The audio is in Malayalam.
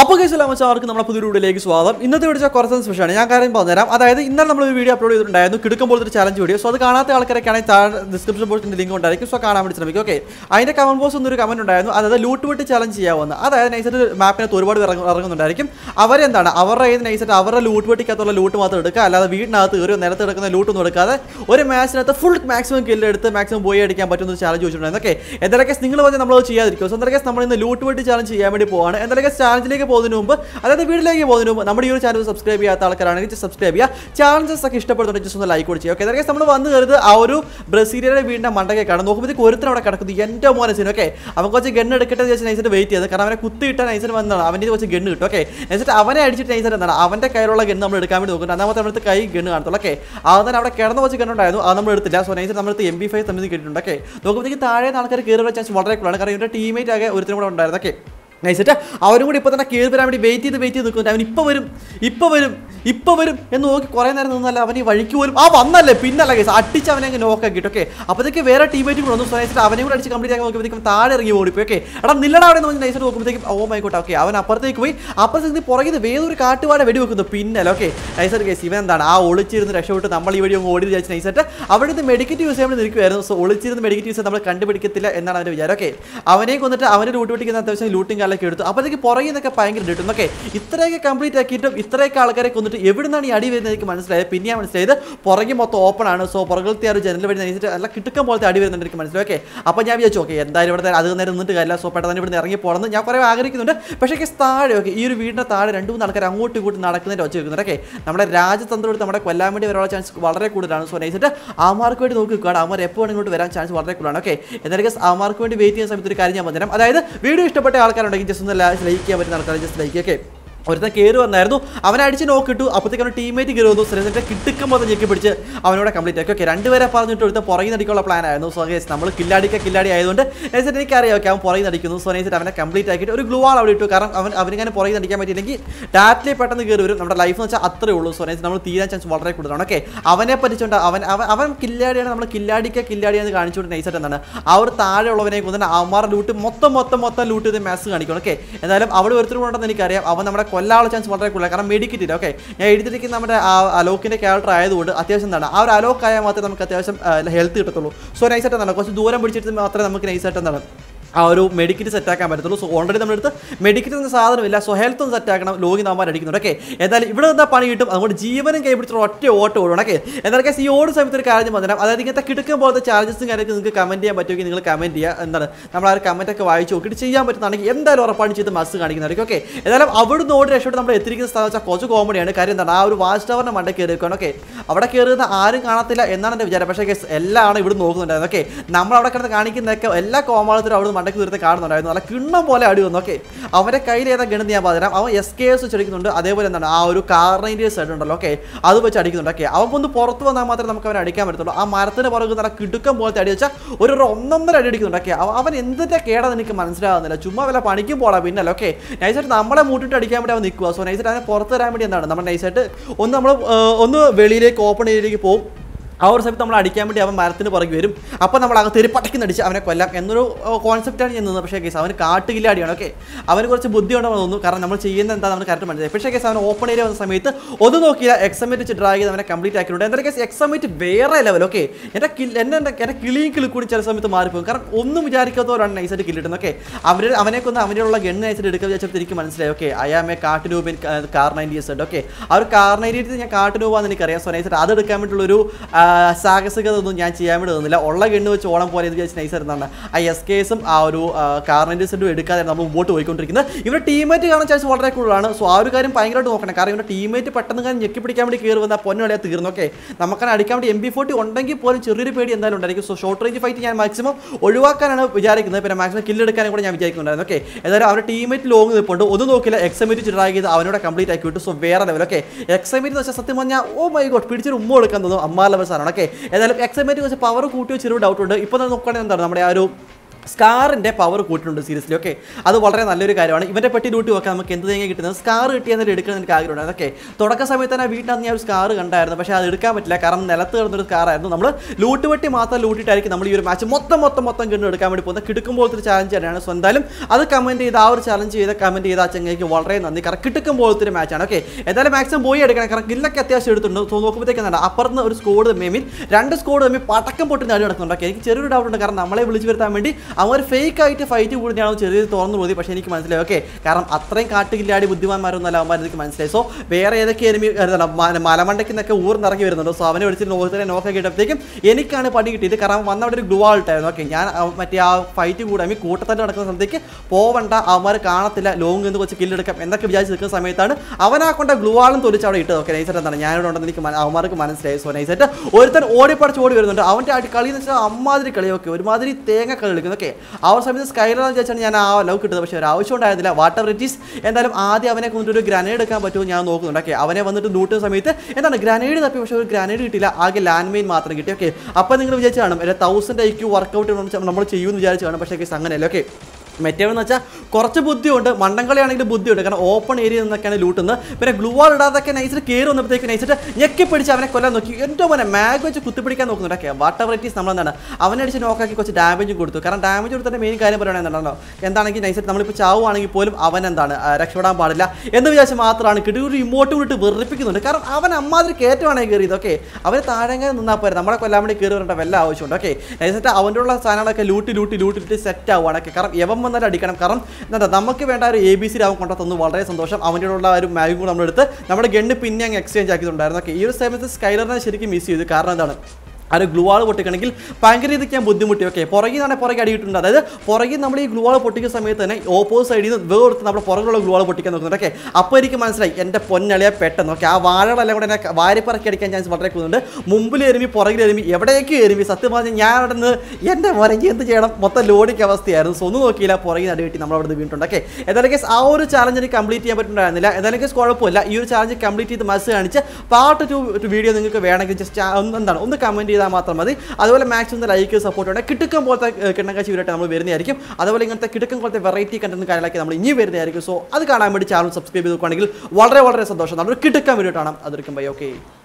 അപ്പോൾ വെച്ചാൽ അവർക്ക് നമ്മുടെ പുതിയ വീഡിയോയിലേക്ക് സ്വാഗതം ഇന്നത്തെ വീഡിയോ കുറച്ച് സ്പെഷ്യലാണ് ഞാൻ കാര്യം പറഞ്ഞുതരാം അതായത് ഇന്നലെ നമ്മൾ ഒരു വീഡിയോ അപ്ലോഡ് ചെയ്തിട്ടുണ്ടായിരുന്നു കിടക്കുമ്പോൾ ഒരു ചാലഞ്ച് വീഡിയോ സോ അത് കാണാത്ത ആൾക്കാരൊക്കെയാണെങ്കിൽ താഴെ ഡിസ്ക്രിപ്ഷൻ ബോക്സിൻ്റെ ലിങ്ക് ഉണ്ടായിരിക്കും സോ കാണാൻ വേണ്ടി ശ്രമിക്കും ഓക്കെ അതിൻ്റെ കമൻറ്റ് ബോക്സ് ഒന്നൊരു കമൻറ്റ് ഉണ്ടായിരുന്നു അതായത് ലൂട്ട് വിട്ട് ചാലഞ്ച് ചെയ്യാവുന്ന അതായത് നൈസറ്റ് മാപ്പിനകത്ത് ഒരുപാട് ഇറങ്ങുന്നുണ്ടായിരിക്കും അവരെന്താണ് അവരുടെ ഏത് നൈസറ്റ് അവരുടെ ലൂട്ട് വെട്ടിക്കകത്തുള്ള ലൂട്ട് മാത്രം എടുക്കുക അല്ലാതെ വീടിനകത്ത് ഒരു നിലത്ത് എടുക്കുന്ന ലൂട്ടൊന്നും എടുക്കാതെ ഒരു മാച്ചിനകത്ത് ഫുൾ മാക്സിമം കില്ല് എടുത്ത് മാക്സിമം പോയി അടിക്കാൻ പറ്റുന്ന ചാലഞ്ച് ചോദിച്ചിട്ടുണ്ടായിരുന്നു ഓക്കെ എന്തൊക്കെ നിങ്ങൾ പറഞ്ഞാൽ നമ്മൾ ചെയ്യാതിരിക്കും സോ എന്തൊക്കെ നമ്മൾ ഇന്ന് ലൂട്ട് വെട്ടി ചാലഞ്ച് ചെയ്യാൻ വേണ്ടി പോവാണ് എന്തൊക്കെ ചാലഞ്ചിലേക്ക് പോകുന്നതിന് മുമ്പ് അതായത് വീട്ടിലേക്ക് പോകുന്നതിന് മുമ്പ് നമ്മുടെ ഈ ഒരു ചാനൽ സബ്സ്ക്രൈബ് ചെയ്യാത്ത ആൾക്കാരാണെങ്കിൽ സബ്സ്ക്രൈബ് ചെയ്യുക ചാനൽസ് ഒക്കെ ഇഷ്ടപ്പെടുന്നുണ്ട് ജസ്റ്റ് ഒന്ന് ലൈക്ക് കൂടി ചെയ്യുക ഓക്കെ അതൊക്കെ നമ്മൾ വന്ന് കരുത് ആ ഒരു ബ്രസീലിയുടെ വീടിൻ്റെ മണ്ടക്കെ കാണാം നോക്കുമ്പോഴത്തേക്ക് ഒരുത്തരം അവിടെ കിടക്കുന്നു എൻ്റെ മോനെ സീൻ ഓക്കെ അവൻ കുറച്ച് ഗണ്ണ് എടുക്കട്ടെ എന്ന് വെച്ചാൽ വെയിറ്റ് ചെയ്ത് കാരണം അവനെ കുത്തി ഇട്ടാൽ നൈസിന് വന്നതാണ് അവൻ്റെ കുറച്ച് ഗണ്ണ് കിട്ടും ഓക്കെ എന്നിട്ട് അവനെ അടിച്ചിട്ട് നൈസിന് എന്താണ് അവൻ്റെ കയ്യിലുള്ള ഗണ്ണ് നമ്മൾ എടുക്കാൻ വേണ്ടി നോക്കുന്നത് അന്നാമത്തെ നമ്മുടെ കൈ ഗണ്ണ് കാണത്തുള്ളൂ ഓക്കെ അതാണ് അവിടെ കിടന്ന കുറച്ച് ഗണ്ണുണ്ടായിരുന്നു അത് നമ്മൾ എടുത്തില്ല സോ നൈസിന് നമ്മൾ എം ബി ഫൈവ് തമ്മിൽ കിട്ടിയിട്ടുണ്ട് ഓക്കെ നോക്കുമ്പോഴത്തേക്ക് താഴെ ആൾക്കാർ കയറി ചാൻസ് വളരെ കൂടുതലാണ് കാരണം ഇവരുടെ ടീമേറ്റ് ആകെ ഒരുത്തരും കൂടെ ഉണ്ടായിരുന്നു ഓക്കെ നൈസറ്റ് അവരും കൂടി ഇപ്പോൾ തന്നെ കീഴ് വരാൻ വേണ്ടി വെയിറ്റ് ചെയ്ത് വെയിറ്റ് ചെയ്ത് നിൽക്കുന്നുണ്ട് അവൻ ഇപ്പോൾ വരും ഇപ്പോൾ വരും ഇപ്പോൾ വരും എന്ന് നോക്കി കുറേ നേരം നിന്നല്ല അവൻ ഈ വഴിക്ക് പോലും ആ വന്നല്ലേ പിന്നല്ല കേസ് അടിച്ച് അവനെ അങ്ങ് കിട്ടും ഓക്കെ അപ്പോഴത്തേക്ക് വേറെ ടീമേറ്റ് കൂടെ ഒന്നും നൈസറ്റ് അവനെ കൂടെ അടിച്ച് കംപ്ലീറ്റ് ആക്കി നോക്കിയപ്പോഴത്തേക്കും താഴെ ഇറങ്ങി ഓടിപ്പോ ഓക്കെ എടാ നില്ലട അവിടെ നിന്ന് നൈസറ്റ് നോക്കുമ്പോഴത്തേക്കും ഓ മൈക്കോട്ടെ ഓക്കെ അവൻ അപ്പുറത്തേക്ക് പോയി അപ്പുറത്തേക്ക് പുറകിൽ വേറൊരു കാട്ടുപാടെ വെടി വെക്കുന്നു പിന്നല്ല ഓക്കെ നൈസറ്റ് കേസ് ഇവൻ എന്താണ് ആ ഒളിച്ചിരുന്ന് രക്ഷപ്പെട്ട് നമ്മൾ ഈ വഴി അങ്ങ് ഓടി വിചാരിച്ച് നൈസറ്റ് അവിടുത്തെ മെഡിക്കറ്റ് യൂസ് ചെയ്യാൻ നിൽക്കുമായിരുന്നു സോ ഒളിച്ചിരുന്ന് മെഡിക്കറ്റ് യൂസ് നമ്മൾ കണ്ടുപിടിക്കത്തില്ല എന്നാണ് അവൻ്റെ വിചാരം ഓക്കെ അവനെ കൊന്നിട്ട് അവൻ്റെ ലൂട്ട് പിടിക്കുന്ന അത്യാവശ്യം ലൂട്ടിങ് കാര്യങ്ങളൊക്കെ എടുത്തു അപ്പോഴത്തേക്ക് പുറകിൽ നിന്നൊക്കെ ഭയങ്കര കിട്ടും ഓക്കെ ഇത്രയൊക്കെ കംപ്ലീറ്റ് ആക്കിയിട്ടും ഇത്രയൊക്കെ ആൾക്കാരെ കൊന്നിട്ട് എവിടുന്നാണ് ഈ അടി വരുന്നത് എനിക്ക് മനസ്സിലായത് പിന്നെ മനസ്സിലായത് പുറകെ മൊത്തം ഓപ്പൺ ആണ് സോ പുറകിലത്തെ ആ ഒരു ജനൽ വഴി നയിച്ചിട്ട് നല്ല കിട്ടുക്കം പോലത്തെ അടി വരുന്നുണ്ട് എനിക്ക് മനസ്സിലായി ഓക്കെ അപ്പോൾ ഞാൻ വിചാരിച്ചു ഓക്കെ എന്തായാലും ഇവിടെ അത് നേരം നിന്നിട്ട് കാര്യമില്ല സോ പെട്ടെന്ന് ഇവിടെ ഇറങ്ങി പോകണമെന്ന് ഞാൻ കുറേ ആഗ്രഹിക്കുന്നുണ്ട് പക്ഷേ താഴെ ഓക്കെ ഈ ഒരു വീടിൻ്റെ താഴെ രണ്ട് മൂന്ന് ആൾക്കാർ അങ്ങോട്ട് ഇങ്ങോട്ട് നടക്കുന്നതിൻ്റെ ഒച്ച വെക്കുന്നുണ്ട് ഓക്കെ നമ്മുടെ രാജതന്ത്രം എടുത്ത് നമ്മുടെ കൊല്ലാൻ വേണ്ടി വരാനുള്ള ചാൻസ് വളരെ കൂടുതലാണ് സോ നൈസിട്ട് ആമാർക്ക് വേണ്ടി നോക്കി കാണാം ആമാർ എപ്പോഴും ഇങ്ങോട്ട് വരാൻ ചാൻസ് വളരെ കൂടുതലാണ് ഓക്കെ എന്നാലും ആമാർക്ക് വേണ്ടി വെയിറ്റ് ചെയ്യുന്ന സമയത്ത് ഒരു കാര്യം ഞാൻ പറഞ്ഞുതരാം അതായത് വീഡിയോ ഇഷ്ടപ്പെട്ട ആൾക്കാരുണ്ടെങ്കിൽ അത്രയ്ക്ക് ജസ്റ്റ് ഒന്ന് ലൈക്ക് ചെയ്യാൻ പറ്റുന്ന ആൾക്കാർ ജസ്റ്റ് ലൈക്ക് ഓക്കെ ഒരുത്തൻ കയറി വന്നായിരുന്നു അവനെ അടിച്ച് നോക്കിട്ടു അപ്പോഴത്തേക്കും അവൻ ടീമേറ്റ് കയറി വന്നു സുരേന്ദ്രൻ്റെ കിട്ടുക്കം മൊത്തം ഞെക്കി പിടിച്ച് അവനോട് കംപ്ലീറ്റ് ആക്കി ഓക്കെ രണ്ടുപേരെ പറഞ്ഞിട്ട് ഒരുത്ത പുറകിൽ നടിക്കാനുള്ള പ്ലാൻ ആയിരുന്നു സോ ഗേസ് നമ്മൾ കില്ലാടിക്ക കില്ലാടി ആയതുകൊണ്ട് നേസിട്ട് എനിക്കറിയാം ഓക്കെ അവൻ പുറകിൽ നടിക്കുന്നു സോ നേസിട്ട് അവനെ കംപ്ലീറ്റ് ആക്കിയിട്ട് ഒരു ഗ്ലൂ ആൾ അവിടെ ഇട്ടു കാരണം അവൻ അവനിങ്ങനെ പുറകിൽ നടിക്കാൻ പറ്റിയില്ലെങ്കിൽ ഡാറ്റിലെ പെട്ടെന്ന് കയറി വരും നമ്മുടെ ലൈഫ് എന്ന് വെച്ചാൽ അത്രേ ഉള്ളൂ സോ നേസിട്ട് നമ്മൾ തീരാൻ ചാൻസ് വളരെ കൂടുതലാണ് ഓക്കെ അവനെ പറ്റിച്ചുകൊണ്ട് അവൻ അവൻ കില്ലാടിയാണ് നമ്മൾ കില്ലാടിക്ക കില്ലാടിയെന്ന് കാണിച്ചുകൊണ്ട് നൈസായിട്ട് എന്താണ് ആ ഒരു താഴെയുള്ളവനെ കൊണ്ടുതന്നെ അവന്മാരുടെ ലൂട്ട് മൊത്തം മൊത്തം മൊത്തം ലൂട്ട് ചെയ്ത് മാസ് കാണിക്കണം ഓക്കെ എന്തായാലും അവിടെ ഒരുത്തരും ഉണ്ടെന്ന് എനിക്കറിയാം അവൻ നമ്മുടെ കൊല്ലാനുള്ള ചാൻസ് വളരെ കൂടുതലാണ് കാരണം മെഡിക്കറ്റ് ഓക്കെ ഞാൻ എഴുതിയിരിക്കുന്ന നമ്മുടെ ആ അലോക്കിൻ്റെ ക്യാരക്ടർ ആയതുകൊണ്ട് അത്യാവശ്യം എന്താണ് ആ ഒരു അലോക്കായാൽ മാത്രമേ നമുക്ക് അത്യാവശ്യം ഹെൽത്ത് കിട്ടത്തുള്ളൂ സോ നൈസായിട്ട് എന്താണ് കുറച്ച് ദൂരം പിടിച്ചിട്ട് മാത്രമേ നമുക്ക് നൈസായിട്ട് എന്താണ് ആ ഒരു മെഡിക്കറ്റ് സെറ്റാക്കാൻ പറ്റത്തുള്ളൂ സോ ഓൾറെഡി നമ്മളെടുത്ത് മെഡിക്കറ്റ് ഒന്നും എന്ന സാധനമില്ല സോ ഹെൽത്ത് ഒന്ന് സെറ്റാക്കണം ലോഗിൻ ആവാൻ അടിക്കുന്നുണ്ട് ഓക്കെ എന്തായാലും ഇവിടെ നിന്നാ പണി കിട്ടും അതുകൊണ്ട് ജീവനും കൈപിടിച്ചുള്ള ഒറ്റ ഓട്ടോ ഓടും ഓക്കെ എന്നാൽ കേസ് ഈ ഓട് സമയത്ത് ഒരു കാര്യം പറഞ്ഞാൽ അതായത് ഇങ്ങനത്തെ കിടക്കും പോലത്തെ ചാർജസും കാര്യങ്ങൾ നിങ്ങൾക്ക് കമൻറ്റ് ചെയ്യാൻ പറ്റുമെങ്കിൽ നിങ്ങൾ കമൻറ്റ് ചെയ്യുക എന്താണ് നമ്മൾ ആ ഒരു കമൻറ്റൊക്കെ വായിച്ച് നോക്കിയിട്ട് ചെയ്യാൻ പറ്റുന്നതാണെങ്കിൽ എന്തായാലും ഉറപ്പാണ് ചെയ്ത് മസ് കാണിക്കുന്നതായിരിക്കും ഓക്കെ എന്തായാലും അവിടുന്ന് ഓട് രക്ഷപ്പെട്ട് നമ്മൾ എത്തിയിരിക്കുന്ന സ്ഥലം വെച്ചാൽ കുറച്ച് കോമഡിയാണ് കാര്യം എന്താണ് ആ ഒരു വാച്ച് ടവറിൻ്റെ മണ്ട കയറിയിരിക്കുകയാണ് ഓക്കെ അവിടെ കയറുന്ന ആരും കാണത്തില്ല എന്നാണ് എൻ്റെ വിചാരം പക്ഷേ കേസ് എല്ലാം ആണ് ഇവിടെ നോക്കുന്നുണ്ടായിരുന്നത് ഓക്കെ നമ്മൾ അവിടെ കിടന്ന് കാണിക്കുന്നതൊക്കെ എല്ലാ കോമാളത്തിലും അവിടെ മണ്ടക്ക് തീർത്ത് കാണുന്നുണ്ടായിരുന്നു നല്ല കിണ്ണം പോലെ അടി വന്നു ഓക്കെ അവരെ കയ്യിൽ ഏതാ ഗണിതം ഞാൻ പറഞ്ഞുതരാം അവൻ എസ് കെ എസ് വെച്ച് അടിക്കുന്നുണ്ട് അതേപോലെ എന്താണ് ആ ഒരു കാർണൈൻ്റെ സൈഡ് ഉണ്ടല്ലോ ഓക്കെ അത് വെച്ച് അടിക്കുന്നുണ്ട് ഓക്കെ അവനൊന്ന് പുറത്ത് വന്നാൽ മാത്രമേ നമുക്ക് അവനെ അടിക്കാൻ പറ്റത്തുള്ളൂ ആ മരത്തിന് പുറകെ നല്ല കിടുക്കം പോലത്തെ അടി വെച്ചാൽ ഒരു ഒന്നൊന്നര അടി അടിക്കുന്നുണ്ട് ഓക്കെ അവൻ എന്തിൻ്റെ കേടാ എനിക്ക് മനസ്സിലാകുന്നില്ല ചുമ്മാ വല്ല പണിക്കും പോടാ പിന്നല്ല ഓക്കെ നൈസായിട്ട് നമ്മളെ മൂട്ടിട്ട് അടിക്കാൻ വേണ്ടി അവൻ നിൽക്കുക സോ നൈസായിട്ട് അതിനെ പുറത്ത് വരാൻ വേണ്ടി എന്താണ് നമ്മൾ നൈസായിട്ട് ഒന്ന് നമ്മൾ ഒന്ന് വെളിയിലേക്ക് ഓപ്പൺ ഏരിയയിലേക്ക് പോകും ആ ഒരു സമയത്ത് നമ്മൾ അടിക്കാൻ വേണ്ടി അവൻ മരത്തിന് പുറകെ വരും അപ്പോൾ നമ്മൾ അകത്ത് ഒരു അടിച്ച് അവനെ കൊല്ലാം എന്നൊരു കോൺസെപ്റ്റാണ് ഞാൻ നിന്നത് പക്ഷേ കേസ് അവന് കാട്ടുകില്ലാടിയാണ് ഓക്കെ അവന് കുറച്ച് ബുദ്ധി ഉണ്ടെന്ന് തോന്നുന്നു കാരണം നമ്മൾ ചെയ്യുന്ന എന്താ നമ്മൾ കറക്റ്റ് മനസ്സിലായി പക്ഷേ കേസ് അവൻ ഓപ്പൺ ഏരിയ വന്ന സമയത്ത് ഒന്ന് നോക്കിയാൽ എക്സമിറ്റ് വെച്ച് ഡ്രാഗ് ചെയ്ത് അവനെ കംപ്ലീറ്റ് ആക്കിയിട്ടുണ്ട് എന്തായാലും കേസ് എക്സമിറ്റ് വേറെ ലെവൽ ഓക്കെ എൻ്റെ എൻ്റെ എൻ്റെ കിളിയും കിളി കൂടി ചില സമയത്ത് മാറിപ്പോകും കാരണം ഒന്നും വിചാരിക്കാത്തവരാണ് നൈസായിട്ട് കില്ലിട്ടുന്നത് ഓക്കെ അവർ അവനെ കൊന്ന് അവനുള്ള ഗണ്ണ് നൈസായിട്ട് എടുക്കുക വിചാരിച്ചപ്പോൾ എനിക്ക് മനസ്സിലായി okay I am a ninety years ഉണ്ട് ഓക്കെ ആ ഒരു കാർണൈൻഡിയസ് ഞാൻ കാട്ടുരൂപ എന്ന് എനിക്കറിയാം സോ നൈസായിട്ട് എടുക്കാൻ വേണ്ടിയിട്ടുള്ളൊരു സാഹസികതൊന്നും ഞാൻ ചെയ്യാൻ വേണ്ടി നിന്നില്ല ഉള്ള കെണ്ണു വെച്ച് ഓണം പോലെ എന്ന് വിചാരിച്ച് നൈസ് ആയിരുന്നാണ് ആ എസ് കേസും ആ ഒരു കാർണൈൻ്റെ സെറ്റും എടുക്കാതെ നമ്മൾ മുമ്പോട്ട് പോയിക്കൊണ്ടിരിക്കുന്നത് ഇവരുടെ ടീമേറ്റ് കാണാൻ ചാൻസ് വളരെ കൂടുതലാണ് സോ ആ ഒരു കാര്യം ഭയങ്കരമായിട്ട് നോക്കണം കാരണം ഇവരുടെ ടീമേറ്റ് പെട്ടെന്ന് കാര്യം ഞെക്കി പിടിക്കാൻ വേണ്ടി കയറി വന്ന പൊന്നുകളിയാ തീർന്നു ഓക്കെ നമുക്കാണ് അടിക്കാൻ വേണ്ടി എം ബി ഫോർട്ടി ഉണ്ടെങ്കിൽ പോലും ചെറിയൊരു പേടി എന്തായാലും ഉണ്ടായിരിക്കും സോ ഷോർട്ട് റേഞ്ച് ഫൈറ്റ് ഞാൻ മാക്സിമം ഒഴിവാക്കാനാണ് വിചാരിക്കുന്നത് പിന്നെ മാക്സിമം കില്ലെടുക്കാനും കൂടെ ഞാൻ വിചാരിക്കുന്നുണ്ടായിരുന്നു ഓക്കെ ഏതായാലും അവരുടെ ടീമേറ്റ് ലോങ് നിൽപ്പുണ്ട് ഒന്നും നോക്കില്ല എക്സമിറ്റ് ഡ്രാഗ് ചെയ്ത് അവനോട് കംപ്ലീറ്റ് ആക്കി വിട്ടു സോ വേറെ ലെവൽ ഓക്കെ എക്സമിറ്റ് എന്ന് വെച്ചാൽ സത്യം പറഞ്ഞാൽ ഓ മൈ ഗോഡ് പിടിച്ചൊരു ഉമ്മ കൊടുക്കാൻ തോന്നുന്നു അമ്മാ ലെവൽ സാധനമാണ് ഓക്കെ ഏതായാലും എക്സൈൻമെൻറ്റ് കുറച്ച് പവർ കൂട്ടി വെച്ചൊരു ഡൗട്ടുണ്ട് ഇപ്പോൾ നോക്കുകയാണെങ്കിൽ എന്താണ് നമ്മുടെ ആ ഒരു സ്കാറിൻ്റെ പവർ കൂട്ടിട്ടുണ്ട് സീരിയസ്ലി ഓക്കെ അത് വളരെ നല്ലൊരു കാര്യമാണ് ഇവൻ്റെ പെട്ടി ഡ്യൂട്ടി ഒക്കെ നമുക്ക് എന്ത് തേങ്ങ കിട്ടുന്നത് സ്കാർ കിട്ടിയെന്നൊരു എടുക്കണം എനിക്ക് ആഗ്രഹമുണ്ട് അതൊക്കെ തുടക്ക സമയത്ത് തന്നെ വീട്ടിനകത്ത് ഞാൻ ഒരു സ്കാർ കണ്ടായിരുന്നു പക്ഷേ അത് എടുക്കാൻ പറ്റില്ല കാരണം നിലത്ത് കിടന്നൊരു സ്കാറായിരുന്നു നമ്മൾ ലൂട്ട് വെട്ടി മാത്രം ലൂട്ടിട്ടായിരിക്കും നമ്മൾ ഈ ഒരു മാച്ച് മൊത്തം മൊത്തം മൊത്തം കിണ്ണു എടുക്കാൻ വേണ്ടി പോകുന്നത് കിടക്കുമ്പോഴത്തെ ഒരു ചാലഞ്ച് തന്നെയാണ് സോ എന്തായാലും അത് കമൻറ്റ് ചെയ്ത് ആ ഒരു ചാലഞ്ച് ചെയ്ത കമൻറ്റ് ചെയ്ത ആ വളരെ നന്ദി കാരണം കിടക്കുമ്പോഴത്തെ ഒരു മാച്ചാണ് ഓക്കെ എന്തായാലും മാക്സിമം പോയി എടുക്കണം കാരണം കില്ലൊക്കെ അത്യാവശ്യം എടുത്തിട്ടുണ്ട് സോ നോക്കുമ്പോഴത്തേക്കാണ് അപ്പുറത്ത് ഒരു സ്കോഡ് തമ്മിൽ രണ്ട് സ്കോഡ് തമ്മിൽ പടക്കം പൊട്ടി നേടി നടക്കുന്നുണ്ട് ഓക്കെ എനിക്ക് ചെറിയൊരു ഡൗട്ട് ഉണ്ട് കാരണം നമ്മളെ വിളിച്ചു വരുത്താൻ വേണ്ടി അവർ ഫേക്ക് ആയിട്ട് ഫൈറ്റ് കൂടുന്നതാണ് ചെറിയ തുറന്നു പോയി പക്ഷേ എനിക്ക് മനസ്സിലായി ഓക്കെ കാരണം അത്രയും കാട്ടുകില്ലാടി അല്ല അവന്മാർ എനിക്ക് മനസ്സിലായി സോ വേറെ ഏതൊക്കെ എനിമി മലമണ്ടയ്ക്ക് നിന്നൊക്കെ ഊർന്നിറങ്ങി വരുന്നുണ്ടോ സോ അവനെ വിളിച്ചിട്ട് നോക്കുന്ന നോക്കാൻ കിട്ടിയപ്പോഴത്തേക്കും എനിക്കാണ് പണി കിട്ടിയത് കാരണം വന്ന അവിടെ ഒരു ഗ്ലൂ ആൾട്ടായിരുന്നു ഓക്കെ ഞാൻ മറ്റേ ആ ഫൈറ്റ് കൂടെ ഐ മീൻ കൂട്ടത്തന്നെ നടക്കുന്ന സ്ഥലത്തേക്ക് പോവണ്ട അവന്മാർ കാണത്തില്ല ലോങ് എന്ന് കുറച്ച് കില്ലെടുക്കാം എന്നൊക്കെ വിചാരിച്ച് നിൽക്കുന്ന സമയത്താണ് അവനാ കൊണ്ട ഗ്ലൂ ആളും തൊലിച്ച് അവിടെ ഇട്ടത് ഓക്കെ നൈസറ്റ് എന്താണ് ഞാനിവിടെ ഉണ്ടെന്ന് എനിക്ക് അവന്മാർക്ക് മനസ്സിലായി സോ നൈസറ്റ് ഒരുത്തൻ ഓടിപ്പടച്ച് ഓടി വരുന്നുണ്ട് അവൻ്റെ കളി എന്ന് വെച്ചാൽ അമ്മാതിരി കളി ഓക്കെ ഒരുമാതിരി തേങ്ങ കളി കളിക്കുന്നത് ഓക്കെ ഓക്കെ ആ ഒരു സമയത്ത് സ്കൈലർ എന്ന് വിചാരിച്ചാണ് ഞാൻ ആ ലവ് കിട്ടുന്നത് പക്ഷേ ഒരു ആവശ്യം ഉണ്ടായിരുന്നില്ല വാട്ടർ റിറ്റീസ് എന്തായാലും ആദ്യം അവനെ കൊണ്ടൊരു ഗ്രാനേഡ് എടുക്കാൻ പറ്റുമോ ഞാൻ നോക്കുന്നുണ്ട് ഓക്കെ അവനെ വന്നിട്ട് നൂട്ടുന്ന സമയത്ത് എന്താണ് ഗ്രാനേഡ് തപ്പി പക്ഷേ ഒരു ഗ്രാനേഡ് കിട്ടിയില്ല ആകെ ലാൻഡ് മെയിൻ മാത്രം കിട്ടി ഓക്കെ അപ്പോൾ നിങ്ങൾ വിചാരിച്ചാണ് ഒരു തൗസൻഡ് ഐ ക്യൂ വർക്കൗട്ട് നമ്മൾ ചെയ്യുമെന്ന് വിചാരിച്ചാണ് പക്ഷേ അങ്ങനെയല്ലേ ഓക്കെ മറ്റേവെന്ന് വെച്ചാൽ കുറച്ച് ബുദ്ധിയുണ്ട് മണ്ടങ്കളിയാണെങ്കിൽ ബുദ്ധിയുണ്ട് കാരണം ഓപ്പൺ ഏരിയയിൽ നിന്നൊക്കെയാണ് ലൂട്ടുന്നത് പിന്നെ ഗ്ലൂ വാൾ ഇടാതൊക്കെ നൈസിട്ട് കയറി വന്നപ്പോഴത്തേക്ക് നൈസിട്ട് ഞെക്കി പിടിച്ച് അവനെ കൊല്ലാൻ നോക്കി എൻ്റെ മോനെ മാഗ് വെച്ച് കുത്തിപ്പിടിക്കാൻ നോക്കുന്നുണ്ട് ഓക്കെ വാട്ടർ വെറൈറ്റീസ് നമ്മളെന്താണ് അവനെ അടിച്ച് നോക്കാക്കി കുറച്ച് ഡാമേജും കൊടുത്തു കാരണം ഡാമേജ് കൊടുത്തതിൻ്റെ മെയിൻ കാര്യം പറയുകയാണെന്നുണ്ടല്ലോ എന്താണെങ്കിൽ നൈസിട്ട് നമ്മളിപ്പോൾ ചാവുകയാണെങ്കിൽ പോലും അവൻ എന്താണ് രക്ഷപ്പെടാൻ പാടില്ല എന്ന് വിചാരിച്ച് മാത്രമാണ് കിട്ടി ഒരു ഇമോട്ടും ഇട്ട് വെറുപ്പിക്കുന്നുണ്ട് കാരണം അവൻ അമ്മാതിരി കയറ്റമാണെങ്കിൽ കയറിയത് ഓക്കെ അവർ താഴെങ്ങനെ നിന്നാൽ പോരെ നമ്മളെ കൊല്ലാൻ വേണ്ടി കയറി വരേണ്ട വല്ല ആവശ്യമുണ്ട് ഓക്കെ നൈസിട്ട് അവൻ്റെ ഉള്ള സാധനങ്ങളൊക്കെ ലൂട്ടി ലൂട്ടി ലൂട്ടി ലൂട്ടി സെറ്റ് ആവുകയാണ് ഓക്കെ കാരണം എവൻ വന്നാലും അടിക്കണം കാരണം എന്താ നമുക്ക് വേണ്ട ഒരു എ ബി സി രാവും കൊണ്ടു തന്നു വളരെ സന്തോഷം അവൻ്റെ ഉള്ള ഒരു മാഗും നമ്മളെടുത്ത് നമ്മുടെ ഗണ്ണ് പിന്നെ അങ്ങ് എക്സ്ചേഞ്ച് ആക്കിയിട്ടുണ്ടായിരുന്നു ഓക്കെ ഈ ഒരു സമയത്ത് സ്കൈലറിനെ ശരിക്കും മിസ് ചെയ്തു കാരണം എന്താണ് അത് ഗ്ലൂവാൾ പൊട്ടിക്കണമെങ്കിൽ ഭയങ്കര രീതിക്കാൻ ബുദ്ധിമുട്ടി ഓക്കെ പുറകിൽ നിന്നാണ് പുറകെ അടിയിട്ടുണ്ട് അതായത് പുറകിൽ നമ്മൾ ഈ ഗ്ലൂവാൾ പൊട്ടിക്കുന്ന സമയത്ത് തന്നെ ഓപ്പോസ് സൈഡിൽ നിന്ന് വേർത്ത് നമ്മുടെ പുറകുള്ള ഗ്ലൂവാൾ പൊട്ടിക്കാൻ നോക്കുന്നുണ്ട് ഓക്കെ അപ്പോൾ എനിക്ക് മനസ്സിലായി എൻ്റെ പൊന്നളിയെ പെട്ടെന്ന് ഓക്കെ ആ വാഴകളെല്ലാം കൂടെ എന്നെ വാരിപ്പറക്കി അടിക്കാൻ ചാൻസ് വളരെ കൂടുതലുണ്ട് മുമ്പിൽ എരുമി പുറകിൽ എരുമി എവിടേക്ക് എരുമി സത്യം പറഞ്ഞാൽ ഞാൻ അവിടെ നിന്ന് എൻ്റെ മുരങ്ങി എന്ത് ചെയ്യണം മൊത്തം ലോഡിക്ക് അവസ്ഥയായിരുന്നു സോ ഒന്നും നോക്കിയില്ല പുറകിൽ അടി കിട്ടി നമ്മൾ അവിടെ നിന്ന് വീണിട്ടുണ്ട് ഓക്കെ ഏതായാലും കേസ് ആ ഒരു ചാലഞ്ച് എനിക്ക് കംപ്ലീറ്റ് ചെയ്യാൻ പറ്റുന്നുണ്ടായിരുന്നില്ല ഏതായാലും കേസ് കുഴപ്പമില്ല ഈ ഒരു ചാലഞ്ച് കംപ്ലീറ്റ് ചെയ്ത് മനസ്സ് കാണിച്ച് പാർട്ട് ടു വീഡിയോ നിങ്ങൾക്ക് വേണമെങ്കിൽ ജസ്റ്റ് എന്താണ് ഒന്ന് കമൻറ്റ് ചെയ്താൽ മാത്രം മതി അതുപോലെ മാക്സിമം ലൈക്ക് സപ്പോർട്ട് ഉണ്ട് കിട്ടുക്കം പോലത്തെ കിണ്ണക്കാശി വീടായിട്ട് നമ്മൾ വരുന്നതായിരിക്കും അതുപോലെ ഇങ്ങനത്തെ കിടുക്കം പോലത്തെ വെറൈറ്റി കണ്ടെന്ന് കാര്യങ്ങളൊക്കെ നമ്മൾ ഇനി വരുന്നതായിരിക്കും സോ അത് കാണാൻ വേണ്ടി ചാനൽ സബ്സ്ക്രൈബ് ചെയ്ത് നോക്കുകയാണെങ്കിൽ വളരെ വളരെ സന്തോഷം നമ്മൾ കിടക്കാൻ വീഡിയോ കാണാം ബൈ ഓക്കെ